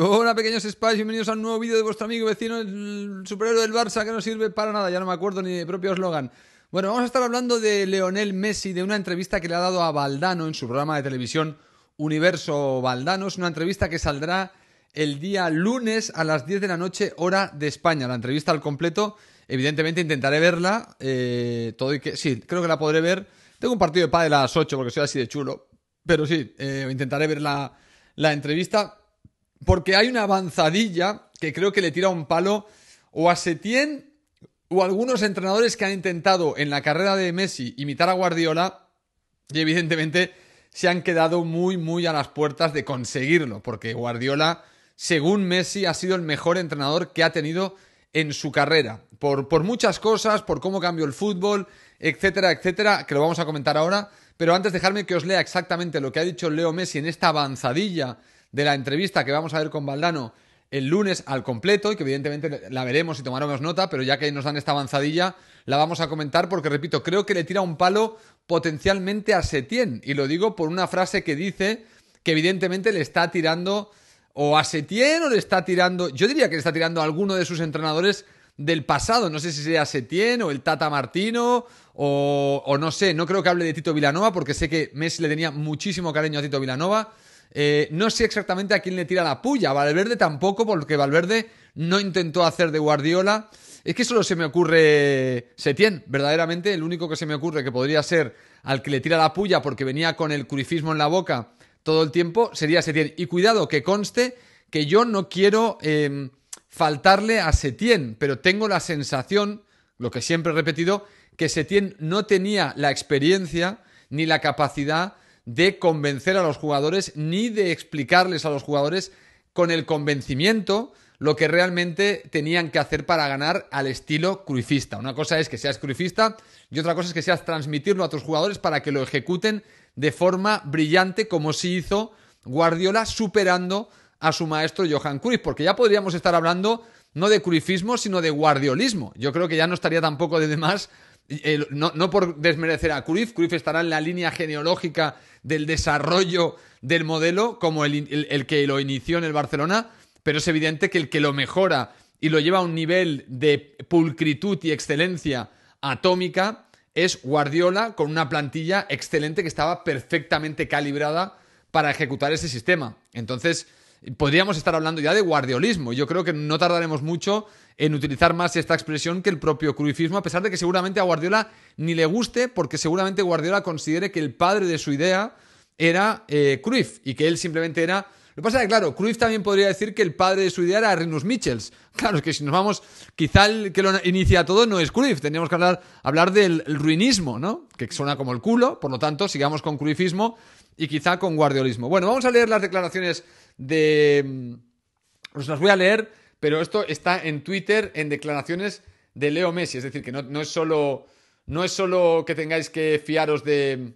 Hola pequeños Spice, bienvenidos a un nuevo vídeo de vuestro amigo vecino, el superhéroe del Barça que no sirve para nada, ya no me acuerdo ni de propio eslogan. Bueno, vamos a estar hablando de Leonel Messi, de una entrevista que le ha dado a Valdano en su programa de televisión Universo Valdano. Es una entrevista que saldrá el día lunes a las 10 de la noche, hora de España. La entrevista al completo, evidentemente intentaré verla. Eh, sí, creo que la podré ver. Tengo un partido de pádel de las 8 porque soy así de chulo. Pero sí, eh, intentaré ver la, la entrevista porque hay una avanzadilla que creo que le tira un palo o a Setién o algunos entrenadores que han intentado en la carrera de Messi imitar a Guardiola y evidentemente se han quedado muy muy a las puertas de conseguirlo, porque Guardiola, según Messi, ha sido el mejor entrenador que ha tenido en su carrera, por, por muchas cosas, por cómo cambió el fútbol, etcétera, etcétera, que lo vamos a comentar ahora, pero antes dejarme que os lea exactamente lo que ha dicho Leo Messi en esta avanzadilla de la entrevista que vamos a ver con Valdano el lunes al completo y que evidentemente la veremos y tomaremos nota, pero ya que nos dan esta avanzadilla, la vamos a comentar porque, repito, creo que le tira un palo potencialmente a Setién. Y lo digo por una frase que dice que evidentemente le está tirando o a Setién o le está tirando, yo diría que le está tirando a alguno de sus entrenadores del pasado, no sé si sea Setién o el Tata Martino o, o no sé, no creo que hable de Tito Vilanova porque sé que Messi le tenía muchísimo cariño a Tito Vilanova eh, no sé exactamente a quién le tira la puya. Valverde tampoco, porque Valverde no intentó hacer de Guardiola. Es que solo se me ocurre Setién, verdaderamente. El único que se me ocurre que podría ser al que le tira la puya porque venía con el curifismo en la boca todo el tiempo sería Setién. Y cuidado, que conste que yo no quiero em, faltarle a Setién, pero tengo la sensación, lo que siempre he repetido, que Setién no tenía la experiencia ni la capacidad de convencer a los jugadores ni de explicarles a los jugadores con el convencimiento lo que realmente tenían que hacer para ganar al estilo cruifista. Una cosa es que seas cruifista y otra cosa es que seas transmitirlo a otros jugadores para que lo ejecuten de forma brillante como si hizo Guardiola superando a su maestro Johan Cruyff, porque ya podríamos estar hablando no de cruifismo, sino de guardiolismo. Yo creo que ya no estaría tampoco de demás eh, no, por desmerecer a Cruyff, Cruyff estará en la línea genealógica del desarrollo del modelo como el, que lo inició en el Barcelona, pero es evidente que el que lo mejora y lo lleva a un nivel de pulcritud y excelencia atómica es Guardiola con una plantilla excelente que estaba perfectamente calibrada para ejecutar ese sistema. Entonces, podríamos estar hablando ya de guardiolismo. Yo creo que no tardaremos mucho en utilizar más esta expresión que el propio cruifismo, a pesar de que seguramente a Guardiola ni le guste, porque seguramente Guardiola considere que el padre de su idea era eh, Cruyff y que él simplemente era lo que pasa es que, claro, Cruyff también podría decir que el padre de su idea era Rinus Michels. Claro, es que si nos vamos, quizá el que lo inicia todo no es Cruyff. Tendríamos que hablar, hablar del ruinismo, ¿no? Que suena como el culo, por lo tanto, sigamos con Cruyffismo y quizá con guardiolismo. Bueno, vamos a leer las declaraciones de... Mm, os las voy a leer, pero esto está en Twitter en declaraciones de Leo Messi. Es decir, que no, es, solo, no es solo que tengáis que fiaros de,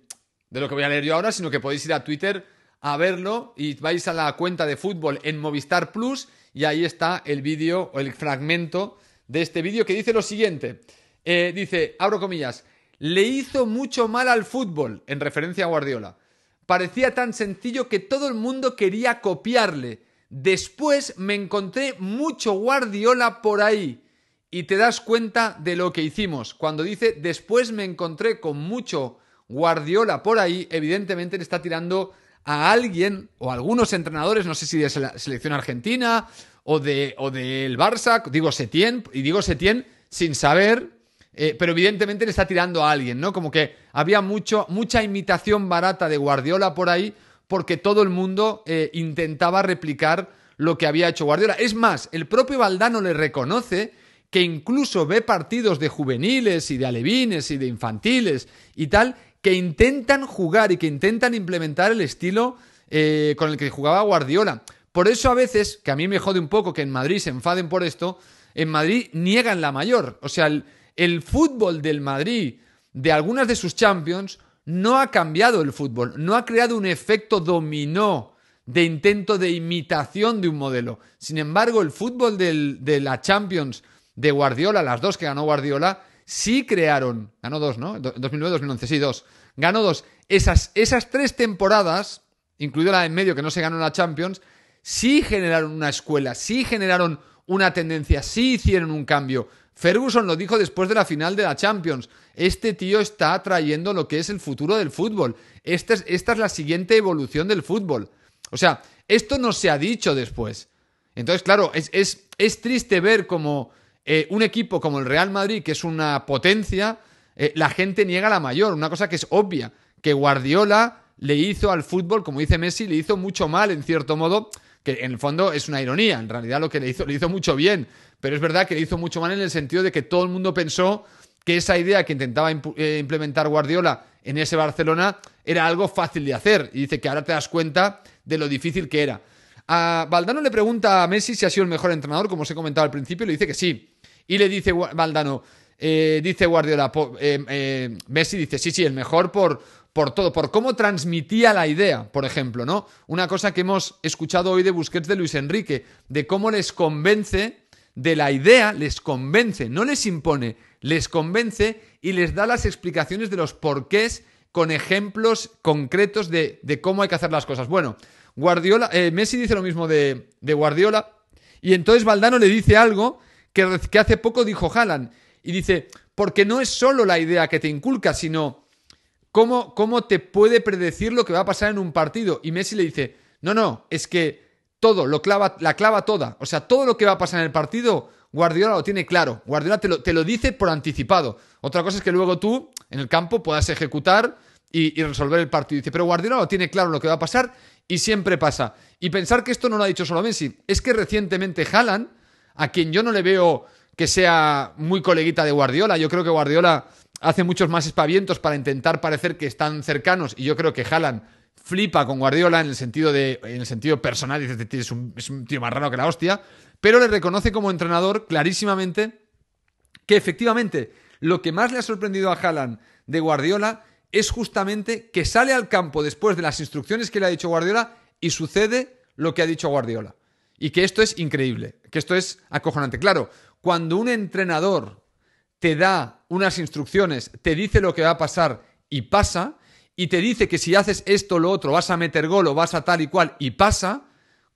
de lo que voy a leer yo ahora, sino que podéis ir a Twitter a verlo y vais a la cuenta de fútbol en Movistar Plus y ahí está el vídeo o el fragmento de este vídeo que dice lo siguiente. Eh, dice, abro comillas, le hizo mucho mal al fútbol, en referencia a Guardiola. Parecía tan sencillo que todo el mundo quería copiarle. Después me encontré mucho Guardiola por ahí. Y te das cuenta de lo que hicimos. Cuando dice, después me encontré con mucho Guardiola por ahí, evidentemente le está tirando a alguien o a algunos entrenadores, no sé si de la selección argentina o, de, o del Barça, digo Setién, y digo Setién sin saber, eh, pero evidentemente le está tirando a alguien, ¿no? Como que había mucho, mucha imitación barata de Guardiola por ahí, porque todo el mundo eh, intentaba replicar lo que había hecho Guardiola. Es más, el propio Valdano le reconoce que incluso ve partidos de juveniles y de alevines y de infantiles y tal, que intentan jugar y que intentan implementar el estilo eh, con el que jugaba Guardiola. Por eso a veces, que a mí me jode un poco que en Madrid se enfaden por esto, en Madrid niegan la mayor. O sea, el, fútbol del Madrid, de algunas de sus Champions, no ha cambiado el fútbol, no ha creado un efecto dominó de intento de imitación de un modelo. Sin embargo, el fútbol de la Champions de Guardiola, las dos que ganó Guardiola, sí crearon, ganó dos, ¿no? 2009-2011, sí, dos. Ganó dos. Esas, esas tres temporadas, incluida la en medio que no se ganó la Champions, sí generaron una escuela, sí generaron una tendencia, sí hicieron un cambio. Ferguson lo dijo después de la final de la Champions. Este tío está trayendo lo que es el futuro del fútbol. Esta es, esta es la siguiente evolución del fútbol. O sea, esto no se ha dicho después. Entonces, claro, es, es, es triste ver cómo. Eh, un equipo como el Real Madrid, que es una potencia, eh, la gente niega la mayor, una cosa que es obvia, que Guardiola le hizo al fútbol, como dice Messi, le hizo mucho mal en cierto modo, que en el fondo es una ironía, en realidad lo que le hizo, le hizo mucho bien, pero es verdad que le hizo mucho mal en el sentido de que todo el mundo pensó que esa idea que intentaba eh, implementar Guardiola en ese Barcelona era algo fácil de hacer, y dice que ahora te das cuenta de lo difícil que era. A Valdano le pregunta a Messi si ha sido el mejor entrenador, como os he comentado al principio, y le dice que sí, y le dice Valdano, eh, dice Guardiola, eh, eh, Messi dice, sí, sí, el mejor por, por todo, por cómo transmitía la idea, por ejemplo, ¿no? Una cosa que hemos escuchado hoy de Busquets de Luis Enrique, de cómo les convence de la idea, les convence, no les impone, les convence y les da las explicaciones de los porqués con ejemplos concretos de, cómo hay que hacer las cosas. Bueno, Guardiola, Messi dice lo mismo de, de Guardiola y entonces Valdano le dice algo que, hace poco dijo Haaland. Y dice, porque no es solo la idea que te inculca, sino cómo, cómo te puede predecir lo que va a pasar en un partido. Y Messi le dice, no, no, es que todo, lo clava, la clava toda. O sea, todo lo que va a pasar en el partido, Guardiola lo tiene claro. Guardiola te lo, te lo dice por anticipado. Otra cosa es que luego tú, en el campo, puedas ejecutar y, resolver el partido. Dice, pero Guardiola lo tiene claro lo que va a pasar y siempre pasa. Y pensar que esto no lo ha dicho solo Messi. Es que recientemente Haaland a quien yo no le veo que sea muy coleguita de Guardiola. Yo creo que Guardiola hace muchos más espavientos para intentar parecer que están cercanos y yo creo que Haaland flipa con Guardiola en el sentido, de, el sentido personal, dice, este es un, es un tío más raro que la hostia, pero le reconoce como entrenador clarísimamente que efectivamente lo que más le ha sorprendido a Haaland de Guardiola es justamente que sale al campo después de las instrucciones que le ha dicho Guardiola y sucede lo que ha dicho Guardiola. Y que esto es increíble, que esto es acojonante. Claro, cuando un entrenador te da unas instrucciones, te dice lo que va a pasar y pasa, y te dice que si haces esto o lo otro vas a meter gol o vas a tal y cual y pasa,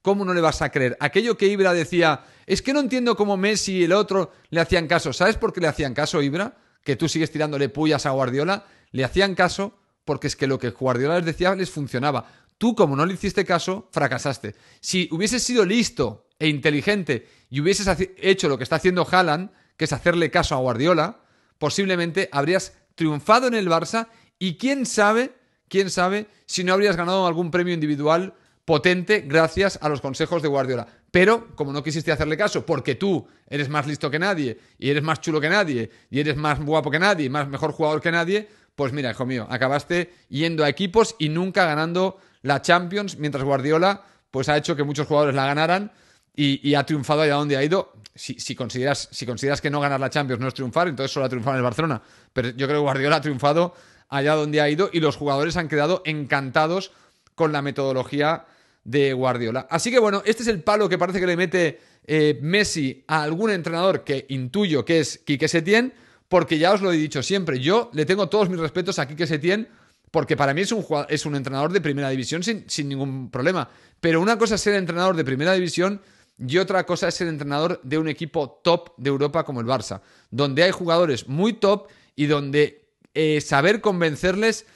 ¿cómo no le vas a creer? Aquello que Ibra decía, es que no entiendo cómo Messi y el otro le hacían caso. ¿Sabes por qué le hacían caso Ibra? Que tú sigues tirándole pullas a Guardiola. Le hacían caso porque es que lo que Guardiola les decía les funcionaba. Tú, como no le hiciste caso, fracasaste. Si hubieses sido listo e inteligente y hubieses hecho lo que está haciendo Haaland, que es hacerle caso a Guardiola, posiblemente habrías triunfado en el Barça y quién sabe, quién sabe si no habrías ganado algún premio individual potente gracias a los consejos de Guardiola. Pero como no quisiste hacerle caso, porque tú eres más listo que nadie, y eres más chulo que nadie, y eres más guapo que nadie, más mejor jugador que nadie, pues mira, hijo mío, acabaste yendo a equipos y nunca ganando la Champions, mientras Guardiola pues ha hecho que muchos jugadores la ganaran y, ha triunfado allá donde ha ido. Si, consideras, si consideras que no ganar la Champions no es triunfar, entonces solo ha triunfado en el Barcelona. Pero yo creo que Guardiola ha triunfado allá donde ha ido y los jugadores han quedado encantados con la metodología de Guardiola. Así que bueno, este es el palo que parece que le mete eh, Messi a algún entrenador que intuyo que es Quique Setién, porque ya os lo he dicho siempre, yo le tengo todos mis respetos a Quique Setién porque para mí es un, es un entrenador de primera división sin, sin ningún problema. Pero una cosa es ser entrenador de primera división y otra cosa es ser entrenador de un equipo top de Europa como el Barça, donde hay jugadores muy top y donde eh, saber convencerles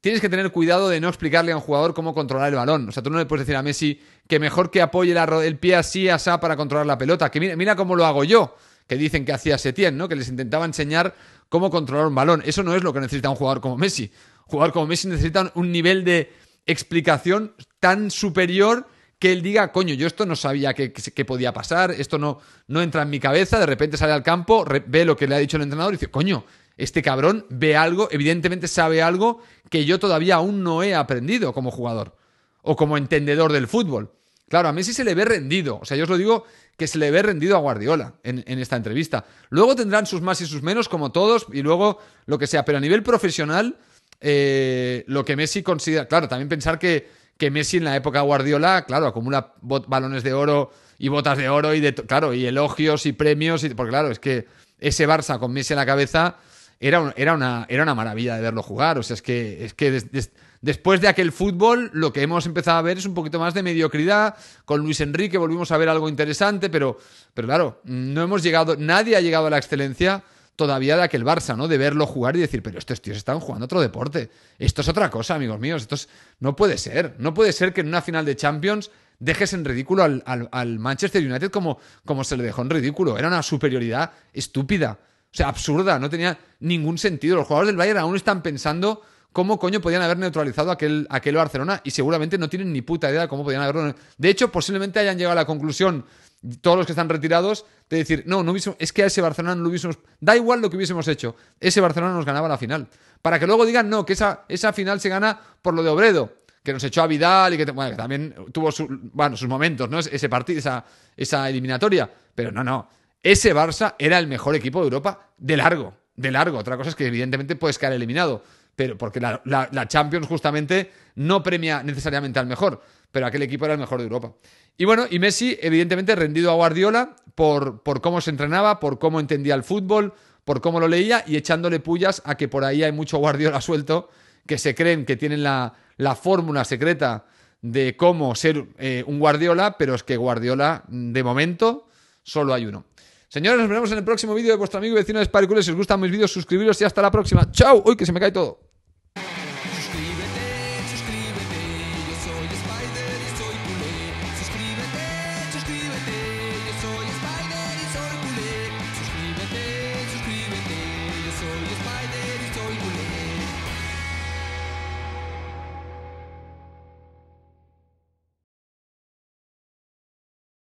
tienes que tener cuidado de no explicarle a un jugador cómo controlar el balón. O sea, tú no le puedes decir a Messi que mejor que apoye la, el pie así, para controlar la pelota. Que mira, cómo lo hago yo, que dicen que hacía Setién, ¿no? Que les intentaba enseñar cómo controlar un balón. Eso no es lo que necesita un jugador como Messi. Jugar como Messi necesita un nivel de explicación tan superior que él diga, coño, yo esto no sabía que, podía pasar, esto no, no, entra en mi cabeza, de repente sale al campo, ve lo que le ha dicho el entrenador y dice, coño, este cabrón ve algo, evidentemente sabe algo que yo todavía aún no he aprendido como jugador o como entendedor del fútbol. Claro, a Messi se le ve rendido. O sea, yo os lo digo que se le ve rendido a Guardiola en, en, esta entrevista. Luego tendrán sus más y sus menos, como todos, y luego lo que sea. Pero a nivel profesional, eh, lo que Messi considera. Claro, también pensar que, que Messi en la época Guardiola, claro, acumula balones de oro y botas de oro y de claro, y elogios y premios. Y, porque claro, es que ese Barça con Messi en la cabeza era, era, una, era una maravilla de verlo jugar. O sea, es que, es que después de aquel fútbol, lo que hemos empezado a ver es un poquito más de mediocridad. Con Luis Enrique volvimos a ver algo interesante, pero, pero claro, no hemos llegado, nadie ha llegado a la excelencia todavía de aquel Barça, ¿no? De verlo jugar y decir, pero estos tíos están jugando otro deporte. Esto es otra cosa, amigos míos. Esto no puede ser. No puede ser que en una final de Champions dejes en ridículo al, Manchester United como, como se le dejó en ridículo. Era una superioridad estúpida. O sea, absurda. No tenía ningún sentido. Los jugadores del Bayern aún están pensando cómo coño podían haber neutralizado aquel, aquel Barcelona y seguramente no tienen ni puta idea de cómo podían haberlo. De hecho, posiblemente hayan llegado a la conclusión todos los que están retirados de decir, no, no es que a ese Barcelona no lo hubiésemos, da igual lo que hubiésemos hecho, ese Barcelona nos ganaba la final. Para que luego digan, no, que esa, esa final se gana por lo de Obredo, que nos echó a Vidal y que, también tuvo bueno, sus momentos, ¿no? Ese partido, esa, esa eliminatoria. Pero no, no. Ese Barça era el mejor equipo de Europa de largo, de largo. Otra cosa es que evidentemente puedes quedar eliminado pero porque la, Champions justamente no premia necesariamente al mejor, pero aquel equipo era el mejor de Europa. Y bueno, y Messi, evidentemente, rendido a Guardiola por, por cómo se entrenaba, por cómo entendía el fútbol, por cómo lo leía y echándole pullas a que por ahí hay mucho Guardiola suelto que se creen que tienen la, fórmula secreta de cómo ser eh, un Guardiola, pero es que Guardiola, mm, de momento, solo hay uno. Señores, nos veremos en el próximo vídeo de vuestro amigo y vecino de Si os gustan mis vídeos, suscribiros y hasta la próxima. ¡Chao! ¡Uy, que se me cae todo!